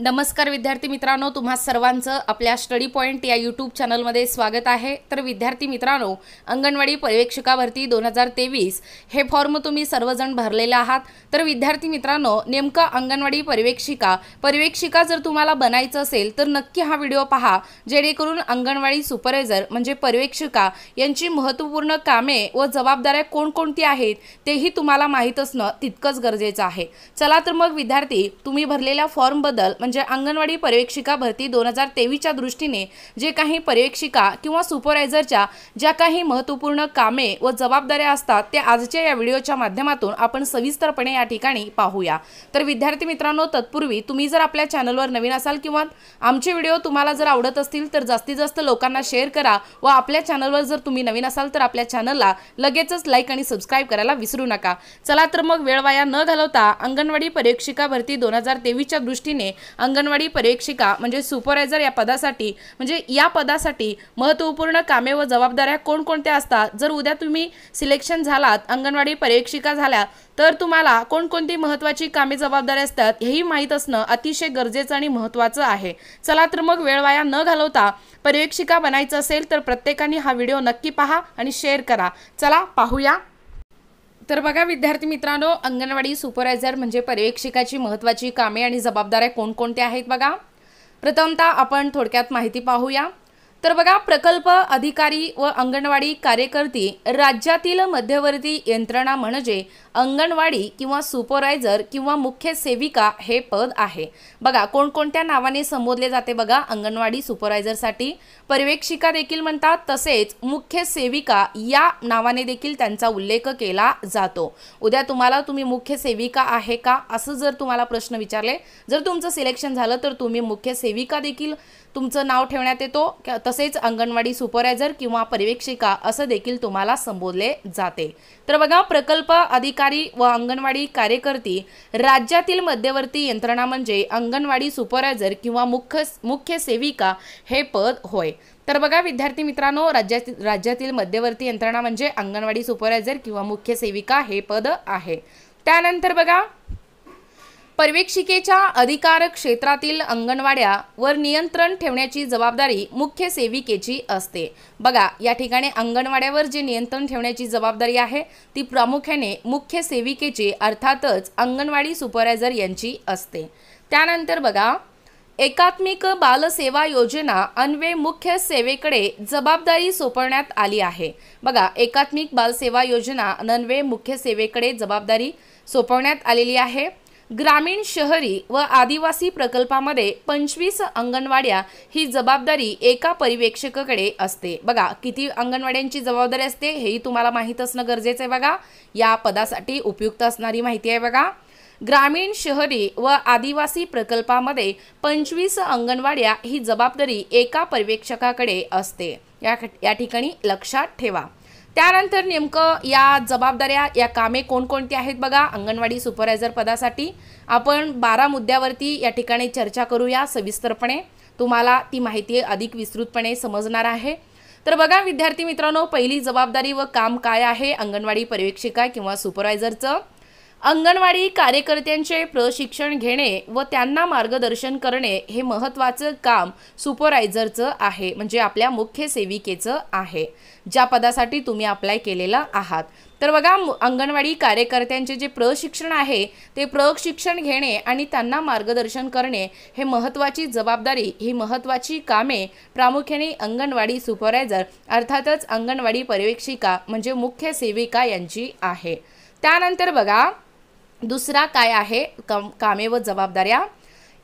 नमस्कार विद्यार्थी मित्रांनो तुम्हा सर्वांचं आपल्या स्टडी पॉईंट या यूट्यूब चॅनलमध्ये स्वागत आहे तर विद्यार्थी मित्रांनो अंगणवाडी पर्यवेक्षिका भरती दोन हजार तेवीस हे फॉर्म तुम्ही सर्वजण भरलेले आहात तर विद्यार्थी मित्रांनो नेमकं अंगणवाडी पर्यवेक्षिका पर्यवेक्षिका जर तुम्हाला बनायचं असेल तर नक्की हा व्हिडिओ पहा जेणेकरून अंगणवाडी सुपरवायझर म्हणजे पर्यवेक्षिका यांची महत्त्वपूर्ण कामे व जबाबदाऱ्या कोणकोणती आहेत तेही तुम्हाला माहीत असणं तितकंच गरजेचं आहे चला तर मग विद्यार्थी तुम्ही भरलेल्या फॉर्मबद्दल म्हणजे अंगणवाडी पर्यवेक्षिका भरती दोन हजार तेवीसच्या दृष्टीने जे काही पर्यवेक्षिका किंवा सुपरवायझरच्या ज्या काही महत्त्वपूर्ण कामे व जबाबदाऱ्या असतात त्या आजच्या या व्हिडिओच्या माध्यमातून आपण सविस्तरपणे या ठिकाणी पाहूया तर विद्यार्थी मित्रांनो तत्पूर्वी तुम्ही जर आपल्या चॅनलवर नवीन असाल किंवा आमचे व्हिडिओ तुम्हाला जर आवडत असतील तर जास्तीत जास्त लोकांना शेअर करा व आपल्या चॅनलवर जर तुम्ही नवीन असाल तर आपल्या चॅनलला लगेचच लाईक आणि सबस्क्राईब करायला विसरू नका चला तर मग वेळ वाया न घालवता अंगणवाडी परीक्षिका भरती दोन हजार तेवीसच्या दृष्टीने अंगणवाडी परीक्षिका म्हणजे सुपरवायझर या पदासाठी म्हणजे या पदासाठी महत्त्वपूर्ण कामे व जबाबदाऱ्या कोणकोणत्या असतात जर उद्या तुम्ही सिलेक्शन झालात अंगणवाडी परीक्षिका झाल्या तर तुम्हाला कोणकोणती महत्त्वाची कामे जबाबदारी असतात हेही माहीत असणं अतिशय गरजेचं आणि महत्त्वाचं आहे चला तर मग वेळ वाया न घालवता पर्यवेक्षिका बनायचं असेल तर प्रत्येकाने हा व्हिडिओ नक्की पहा आणि शेअर करा चला पाहूया तर बघा विद्यार्थी मित्रांनो अंगणवाडी सुपरवायझर म्हणजे पर्यवेक्षिकाची महत्त्वाची कामे आणि जबाबदाऱ्या कोणकोणत्या आहेत बघा प्रथमतः आपण थोडक्यात माहिती पाहूया तर बघा प्रकल्प अधिकारी व अंगणवाडी कार्यकर्ती राज्यातील मध्यवर्ती यंत्रणा म्हणजे अंगणवाडी किंवा सुपरवायझर किंवा मुख्य सेविका हे पद आहे बघा कोणकोणत्या नावाने संबोधले जाते बघा अंगणवाडी सुपरवायझरसाठी पर्यवेक्षिका देखील म्हणतात तसेच मुख्य सेविका या नावाने देखील त्यांचा उल्लेख केला जातो उद्या तुम्हाला तुम्ही मुख्य सेविका आहे का असं जर तुम्हाला प्रश्न विचारले जर तुमचं सिलेक्शन झालं तर तुम्ही मुख्य सेविका देखील तुमचं नाव ठेवण्यात येतो तसेच अंगणवाडी सुपरवायझर किंवा पर्यवेक्षिका असं देखील तुम्हाला संबोधले जाते तर बघा प्रकल्प अधिकारी व अंगणवाडी कार्यकर्ती राज्यातील मध्यवर्ती यंत्रणा म्हणजे अंगणवाडी सुपरवायझर किंवा मुख्य मुख्य सेविका हे पद होय तर बघा विद्यार्थी मित्रांनो राज्यातील राज्यातील मध्यवर्ती यंत्रणा म्हणजे अंगणवाडी सुपरवायझर किंवा मुख्य सेविका हे पद आहे त्यानंतर बघा पर्यवेक्षिकेच्या अधिकार क्षेत्रातील अंगणवाड्यावर नियंत्रण ठेवण्याची जबाबदारी मुख्य सेविकेची असते बघा या ठिकाणी अंगणवाड्यावर जे नियंत्रण ठेवण्याची जबाबदारी आहे ती प्रामुख्याने मुख्य सेविकेची अर्थातच अंगणवाडी सुपरवायझर यांची असते त्यानंतर बघा एकात्मिक बालसेवा योजना अन्वे मुख्य सेवेकडे जबाबदारी सोपवण्यात आली आहे बघा एकात्मिक बालसेवा योजना अन्वे मुख्य सेवेकडे जबाबदारी सोपवण्यात आलेली आहे ग्रामीण शहरी व आदिवासी प्रकल्पामध्ये पंचवीस अंगणवाड्या ही जबाबदारी एका परिवेक्षकाकडे असते बघा किती अंगणवाड्यांची जबाबदारी असते हेही तुम्हाला माहीत असणं गरजेचं आहे बघा या पदासाठी उपयुक्त असणारी माहिती आहे बघा ग्रामीण शहरी व आदिवासी प्रकल्पामध्ये पंचवीस अंगणवाड्या ही जबाबदारी एका पर्यवेक्षकाकडे असते या या ठिकाणी लक्षात ठेवा त्यानंतर नेमकं या जबाबदाऱ्या या कामे कोणकोणती आहेत बघा अंगणवाडी सुपरवायझर पदासाठी आपण बारा मुद्द्यावरती या ठिकाणी चर्चा करूया सविस्तरपणे तुम्हाला ती माहिती अधिक विस्तृतपणे समजणार आहे तर बघा विद्यार्थी मित्रांनो पहिली जबाबदारी व काम काय आहे अंगणवाडी पर्यवेक्षिका किंवा सुपरवायझरचं अंगणवाडी कार्यकर्त्यांचे प्रशिक्षण घेणे व त्यांना मार्गदर्शन करणे हे महत्त्वाचं काम सुपरवायझरचं आहे म्हणजे आपल्या मुख्य सेविकेचं आहे ज्या पदासाठी तुम्ही अप्लाय केलेला आहात तर बघा अंगणवाडी कार्यकर्त्यांचे जे प्रशिक्षण आहे ते प्रशिक्षण घेणे आणि त्यांना मार्गदर्शन करणे हे महत्त्वाची जबाबदारी ही महत्त्वाची कामे प्रामुख्याने अंगणवाडी सुपरवायझर अर्थातच अंगणवाडी पर्यवेक्षिका म्हणजे मुख्य सेविका यांची आहे त्यानंतर बघा दुसरा काय आहे कम कामे व जबाबदाऱ्या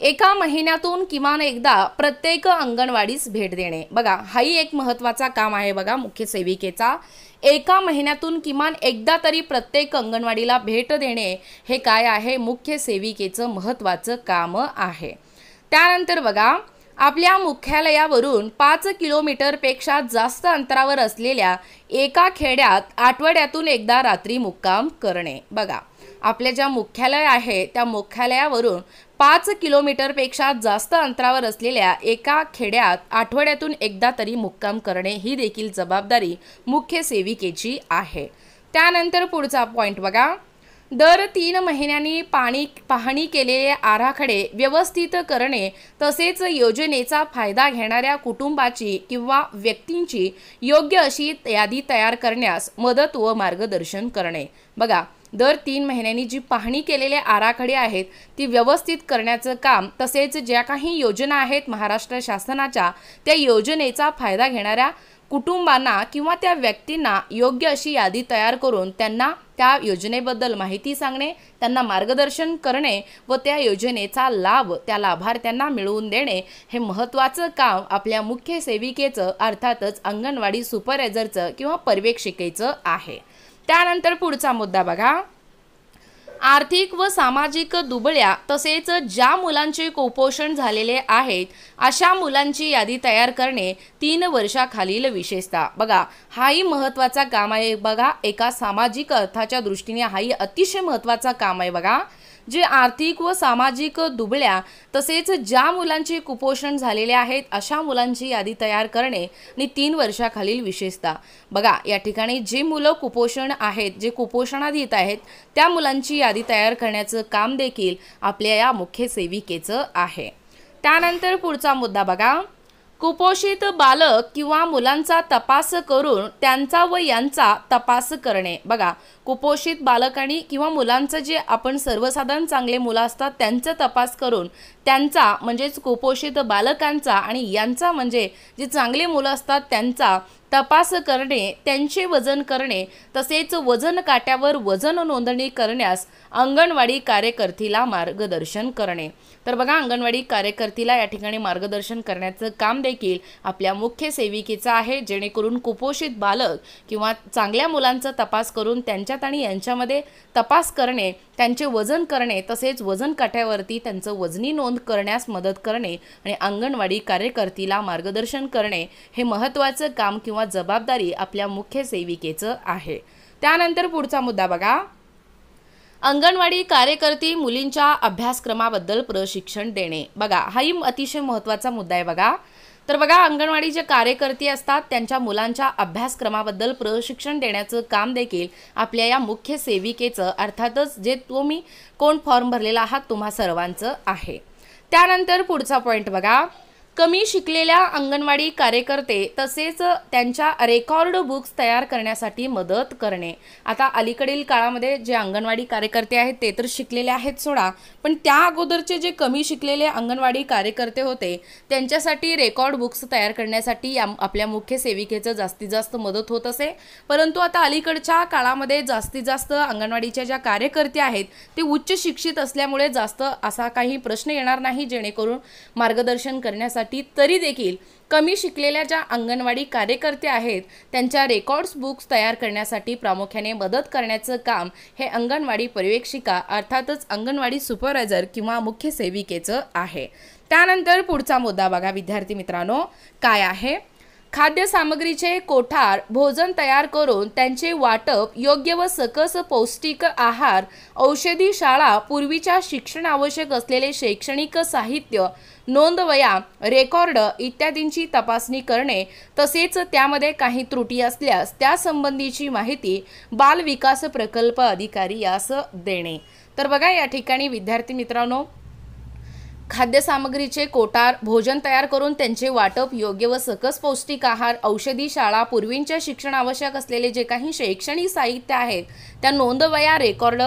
एका महिन्यातून किमान एकदा प्रत्येक अंगणवाडीस भेट देणे बघा हाही एक महत्त्वाचा काम आहे बघा मुख्य सेविकेचा एका महिन्यातून किमान एकदा तरी प्रत्येक अंगणवाडीला भेट देणे हे काय आहे मुख्य सेविकेचं महत्त्वाचं काम आहे त्यानंतर बघा आपल्या मुख्यालयावरून पाच किलोमीटरपेक्षा जास्त अंतरावर असलेल्या एका खेड्यात आठवड्यातून एकदा रात्री मुक्काम करणे बघा आपले ज्या मुख्यालय आहे त्या मुख्यालयावरून पाच किलोमीटरपेक्षा जास्त अंतरावर असलेल्या एका खेड्यात आठवड्यातून एकदा तरी मुक्काम करणे ही देखील जबाबदारी मुख्य सेविकेची आहे त्यानंतर पुढचा पॉईंट बघा दर तीन महिन्यांनी पाणी पाहणी केलेले आराखडे व्यवस्थित करणे तसेच योजनेचा फायदा घेणाऱ्या कुटुंबाची किंवा व्यक्तींची योग्य अशी यादी तयार करण्यास मदत व मार्गदर्शन करणे बघा दर तीन महिन्यांनी जी पाहणी केलेले आराखडे आहेत ती व्यवस्थित करण्याचं काम तसेच ज्या काही योजना आहेत महाराष्ट्र शासनाच्या त्या योजनेचा फायदा घेणाऱ्या कुटुंबांना किंवा त्या व्यक्तींना योग्य अशी यादी तयार करून त्यांना त्या योजनेबद्दल माहिती सांगणे त्यांना मार्गदर्शन करणे व त्या योजनेचा लाभ त्या लाभार्थ्यांना मिळवून देणे हे महत्त्वाचं काम आपल्या मुख्य सेविकेचं अर्थातच अंगणवाडी सुपरवायझरचं किंवा पर्यवेक्षिकेचं आहे त्यानंतर पुढचा मुद्दा बघा आर्थिक व सामाजिक दुबळ्या तसेच ज्या मुलांचे कुपोषण झालेले आहेत अशा मुलांची यादी तयार करणे तीन वर्षाखालील विशेषता बघा हाही महत्त्वाचा काम आहे बघा एका सामाजिक अर्थाच्या दृष्टीने हाही अतिशय महत्त्वाचा काम आहे बघा जे आर्थिक व सामाजिक दुबळ्या तसेच ज्या मुलांचे कुपोषण झालेले आहेत अशा मुलांची यादी तयार करणे आणि तीन वर्षाखालील विशेषतः बघा या ठिकाणी जे मुलं कुपोषण आहेत जे कुपोषणात येत आहेत त्या मुलांची यादी तयार करण्याचं काम देखील आपल्या या मुख्य सेविकेचं आहे त्यानंतर पुढचा मुद्दा बघा कुपोषित बालक किंवा मुलांचा तपास करून त्यांचा व यांचा तपास करणे बघा कुपोषित बालकांनी किंवा मुलांचं जे आपण सर्वसाधारण चांगले मुलं असतात त्यांचा तपास करून त्यांचा म्हणजेच कुपोषित बालकांचा आणि यांचा म्हणजे जे चांगले मुलं असतात त्यांचा तपास करणे त्यांचे वजन करणे तसेच वजन काट्यावर वजन नोंदणी करण्यास अंगणवाडी कार्यकर्तीला मार्गदर्शन करणे तर बघा अंगणवाडी कार्यकर्तीला या ठिकाणी मार्गदर्शन करण्याचं काम देखील आपल्या मुख्य सेविकेचं आहे जेणेकरून कुपोषित बालक किंवा चांगल्या मुलांचा तपास करून त्यांच्यात आणि यांच्यामध्ये तपास करणे त्यांचे वजन करणे तसेच वजन काट्यावरती त्यांचं वजनी नोंद करण्यास मदत करणे आणि अंगणवाडी कार्यकर्तीला मार्गदर्शन करणे हे महत्त्वाचं काम किंवा किंवा जबाबदारी आपल्या मुख्य सेविकेचं आहे त्यानंतर पुढचा मुद्दा बघा अंगणवाडी कार्यकर्ती मुलींच्या अभ्यासक्रमाबद्दल प्रशिक्षण देणे बघा हाही अतिशय महत्त्वाचा मुद्दा आहे बघा तर बघा अंगणवाडी जे कार्यकर्ते असतात त्यांच्या मुलांच्या अभ्यासक्रमाबद्दल प्रशिक्षण देण्याचं काम देखील आपल्या या मुख्य सेविकेचं अर्थातच जे तुम्ही कोण फॉर्म भरलेला आहात तुम्हा सर्वांचं आहे त्यानंतर पुढचा पॉईंट बघा कमी शिकलेल्या अंगणवाडी कार्यकर्ते तसेच त्यांच्या रेकॉर्ड बुक्स तयार करण्यासाठी मदत करणे आता अलीकडील काळामध्ये जे अंगणवाडी कार्यकर्ते आहेत ते तर शिकलेले आहेत सोडा पण त्या अगोदरचे जे कमी शिकलेले अंगणवाडी कार्यकर्ते होते त्यांच्यासाठी रेकॉर्ड बुक्स तयार करण्यासाठी या आपल्या मुख्य सेविकेचं जास्तीत जास्त मदत होत असे परंतु आता अलीकडच्या काळामध्ये जास्तीत जास्त अंगणवाडीच्या ज्या कार्यकर्ते आहेत ते उच्च शिक्षित असल्यामुळे जास्त असा काही प्रश्न येणार नाही जेणेकरून मार्गदर्शन करण्यासाठी तरी देखील कमी शिकलेल्या ज्या अंगणवाडी कार्यकर्त्या आहेत त्यांच्या रेकॉर्ड्स बुक्स तयार करण्यासाठी प्रामुख्याने मदत करण्याचं काम हे अंगणवाडी पर्यवेक्षिका अर्थातच अंगणवाडी सुपरवायझर किंवा मुख्य सेविकेचं आहे त्यानंतर पुढचा मुद्दा बघा विद्यार्थी मित्रांनो काय आहे खाद्यसामग्रीचे कोठार भोजन तयार करून त्यांचे वाटप योग्य व सकस पौष्टिक आहार औषधी शाळा पूर्वीच्या शिक्षण आवश्यक असलेले शैक्षणिक साहित्य नोंदवया रेकॉर्ड इत्यादींची तपासणी करणे तसेच त्यामध्ये काही त्रुटी असल्यास त्यासंबंधीची माहिती बाल विकास प्रकल्प अधिकारी यास देणे तर बघा या ठिकाणी विद्यार्थी मित्रांनो खाद्यसामग्रीचे कोटार भोजन तयार करून त्यांचे वाटप योग्य व सकस पौष्टिक आहार औषधी शाळा पूर्वींच्या शिक्षण आवश्यक असलेले जे काही शैक्षणिक साहित्य आहेत त्या नोंदवया रेकॉर्ड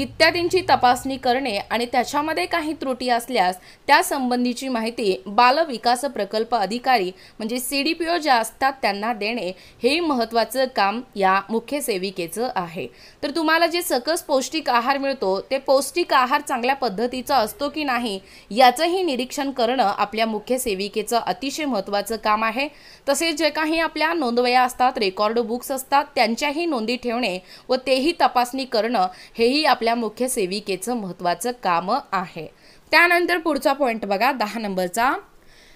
इत्यादींची तपासणी करणे आणि त्याच्यामध्ये काही त्रुटी असल्यास त्यासंबंधीची माहिती बालविकास प्रकल्प अधिकारी म्हणजे सी डी पी ओ ज्या असतात त्यांना देणे हे महत्त्वाचं काम या मुख्य सेविकेचं आहे तर तुम्हाला जे सकस पौष्टिक आहार मिळतो ते पौष्टिक आहार चांगल्या पद्धतीचा असतो की नाही याचंही निरीक्षण करणं आपल्या मुख्य सेविकेचं अतिशय महत्त्वाचं काम आहे तसेच जे काही आपल्या नोंदवया असतात रेकॉर्ड बुक्स असतात त्यांच्याही नोंदी ठेवणे व तेही तपासणी करणं हेही आपल्या आपल्या मुख्य सेविकेचं महत्त्वाचं काम आहे त्यानंतर पुढचा पॉईंट बघा दहा नंबरचा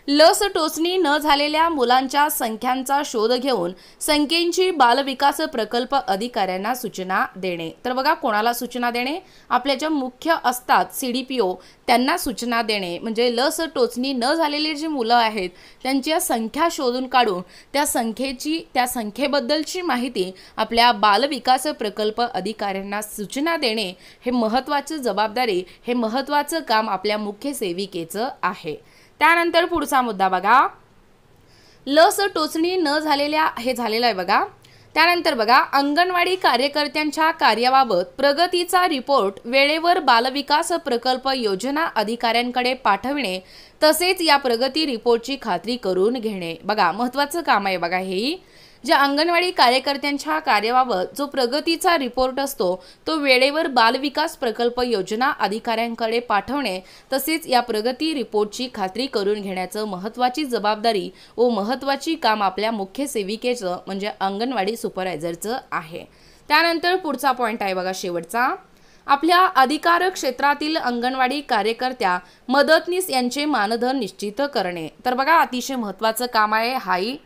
लस टोचणी न झालेल्या मुलांच्या संख्यांचा शोध घेऊन संख्येची बालविकास प्रकल्प अधिकाऱ्यांना सूचना देणे तर बघा कोणाला सूचना देणे आपल्या ज्या मुख्य असतात सी डी पी ओ त्यांना सूचना देणे म्हणजे लस टोचणी न झालेली जी मुलं आहेत त्यांची संख्या शोधून काढून त्या संख्येची त्या संख्येबद्दलची माहिती आपल्या बालविकास प्रकल्प अधिकाऱ्यांना सूचना देणे हे महत्त्वाचं जबाबदारी हे महत्त्वाचं काम आपल्या मुख्य सेविकेचं आहे त्यानंतर पुढचा मुद्दा बघा लस टोचणी न झालेल्या हे झालेलं आहे बघा त्यानंतर बघा अंगणवाडी कार्यकर्त्यांच्या कार्याबाबत प्रगतीचा रिपोर्ट वेळेवर बालविकास प्रकल्प योजना अधिकाऱ्यांकडे पाठविणे तसेच या प्रगती रिपोर्टची खात्री करून घेणे बघा महत्त्वाचं काम आहे बघा हेही ज्या अंगणवाडी कार्यकर्त्यांच्या कार्याबाबत जो प्रगतीचा रिपोर्ट असतो तो वेळेवर बालविकास प्रकल्प योजना अधिकाऱ्यांकडे पाठवणे तसेच या प्रगती रिपोर्टची खात्री करून घेण्याचं महत्वाची जबाबदारी व महत्वाची काम आपल्या मुख्य सेविकेचं म्हणजे अंगणवाडी सुपरवायझरचं आहे त्यानंतर पुढचा पॉईंट आहे बघा शेवटचा आपल्या अधिकार क्षेत्रातील अंगणवाडी कार्यकर्त्या मदतनीस यांचे मानधन निश्चित करणे तर बघा अतिशय महत्त्वाचं काम आहे हाई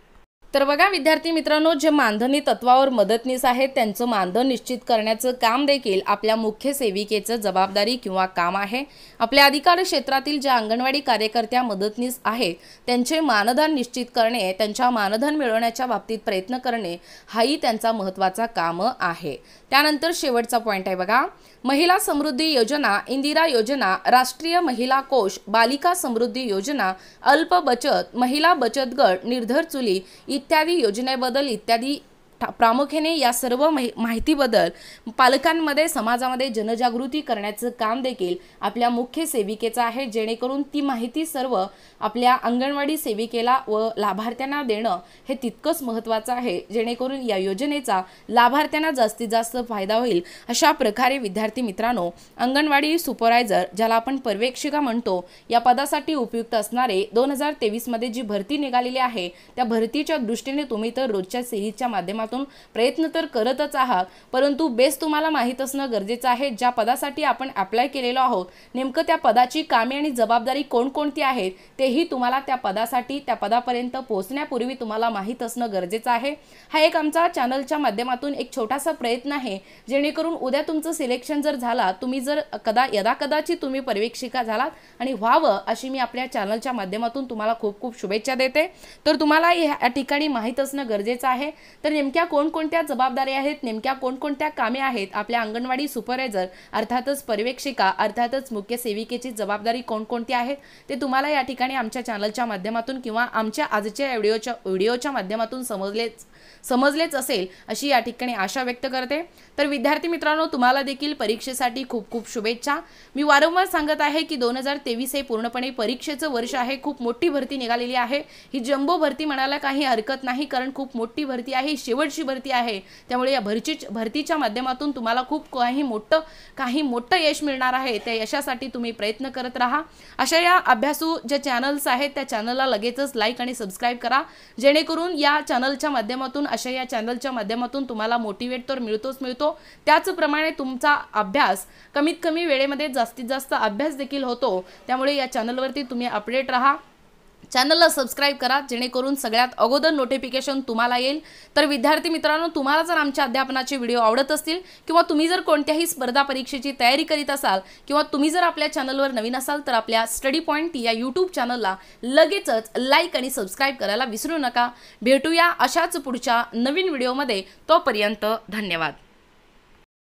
तर बघा विद्यार्थी मित्रांनो जे मानधनी तत्वावर मदतनीस आहेत त्यांचं मानधन निश्चित करण्याचं काम देखील आपल्या मुख्य सेविकेचं जबाबदारी किंवा काम आहे आपल्या अधिकार क्षेत्रातील ज्या अंगणवाडी कार्यकर्त्या मदतनीस आहेत त्यांचे मानधन निश्चित करणे त्यांच्या मानधन मिळवण्याच्या बाबतीत प्रयत्न करणे हाही त्यांचा महत्त्वाचा काम आहे त्यानंतर शेवटचा पॉईंट आहे बघा महिला समृद्धी योजना इंदिरा योजना राष्ट्रीय महिला कोष बालिका समृद्धी योजना अल्प बचत महिला बचत गट निर्धर चुली इत्यादी योजनेबद्दल इत्यादी प्रामुख्याने या सर्व माहितीबद्दल पालकांमध्ये समाजामध्ये जनजागृती करण्याचं काम देखील आपल्या मुख्य सेविकेचं आहे जेणेकरून ती माहिती सर्व आपल्या अंगणवाडी सेविकेला व लाभार्थ्यांना देणं हे तितकंच महत्त्वाचं आहे जेणेकरून या योजनेचा लाभार्थ्यांना जास्तीत जास्त फायदा होईल अशा प्रकारे विद्यार्थी मित्रांनो अंगणवाडी सुपरवायझर ज्याला आपण पर्यवेक्षिका म्हणतो या पदासाठी उपयुक्त असणारे दोन हजार तेवीसमध्ये जी भरती निघालेली आहे त्या भरतीच्या दृष्टीने तुम्ही तर रोजच्या सिरीजच्या माध्यमात माध्यमातून प्रयत्न तर करतच आहात परंतु बेस तुम्हाला माहीत असणं गरजेचं आहे ज्या पदासाठी आपण अप्लाय केलेलो आहोत नेमकं त्या पदाची कामे आणि जबाबदारी कोणकोणती आहेत तेही तुम्हाला त्या पदासाठी त्या पदापर्यंत पोहोचण्यापूर्वी तुम्हाला माहीत असणं गरजेचं आहे हा एक आमचा चॅनलच्या माध्यमातून एक छोटासा प्रयत्न आहे जेणेकरून उद्या तुमचं सिलेक्शन जर झाला तुम्ही जर कदा यदा कदाचित तुम्ही पर्यवेक्षिका झालात आणि व्हावं अशी मी आपल्या चॅनलच्या माध्यमातून तुम्हाला खूप खूप शुभेच्छा देते तर तुम्हाला या ठिकाणी माहीत असणं गरजेचं आहे तर नेमकं नेमक्या कोणकोणत्या जबाबदाऱ्या आहेत नेमक्या कोणकोणत्या कामे आहेत आपल्या अंगणवाडी सुपरवायझर अर्थातच पर्यवेक्षिका अर्थातच मुख्य सेविकेची जबाबदारी कोणकोणती आहे ते तुम्हाला या ठिकाणी आमच्या चॅनलच्या माध्यमातून किंवा आमच्या आजच्या व्हिडिओच्या व्हिडिओच्या माध्यमातून समजले समजलेच असेल अशी या ठिकाणी आशा व्यक्त करते तर विद्यार्थी मित्रांनो तुम्हाला देखील परीक्षेसाठी खूप खूप शुभेच्छा मी वारंवार सांगत आहे की दोन हजार तेवीस हे पूर्णपणे परीक्षेचं वर्ष आहे खूप मोठी भरती निघालेली आहे ही जम्बो भरती म्हणायला काही हरकत नाही कारण खूप मोठी भरती आहे शेवटची भरती आहे त्यामुळे या भरची भरतीच्या माध्यमातून तुम्हाला खूप काही मोठं काही मोठं यश मिळणार आहे त्या यशासाठी तुम्ही प्रयत्न करत राहा अशा या अभ्यासू ज्या चॅनल्स आहेत त्या चॅनलला लगेचच लाईक आणि सबस्क्राईब करा जेणेकरून या चॅनलच्या माध्यमातून अशा या चॅनलच्या माध्यमातून तुम्हाला मोटिवेट तर मिळतोच मिळतो त्याचप्रमाणे तुमचा अभ्यास कमीत कमी वेळेमध्ये जास्तीत जास्त अभ्यास देखील होतो त्यामुळे या चॅनलवरती तुम्ही अपडेट राहा चॅनलला सबस्क्राईब करा जेणेकरून सगळ्यात अगोदर नोटिफिकेशन तुम्हाला येईल तर विद्यार्थी मित्रांनो तुम्हाला जर आमच्या अध्यापनाचे व्हिडिओ आवडत असतील किंवा तुम्ही जर कोणत्याही स्पर्धा परीक्षेची तयारी करीत असाल किंवा तुम्ही जर आपल्या चॅनलवर नवीन असाल तर आपल्या स्टडी पॉईंट या यूट्यूब चॅनलला लगेचच लाईक आणि सबस्क्राईब करायला विसरू नका भेटूया अशाच पुढच्या नवीन व्हिडिओमध्ये तोपर्यंत धन्यवाद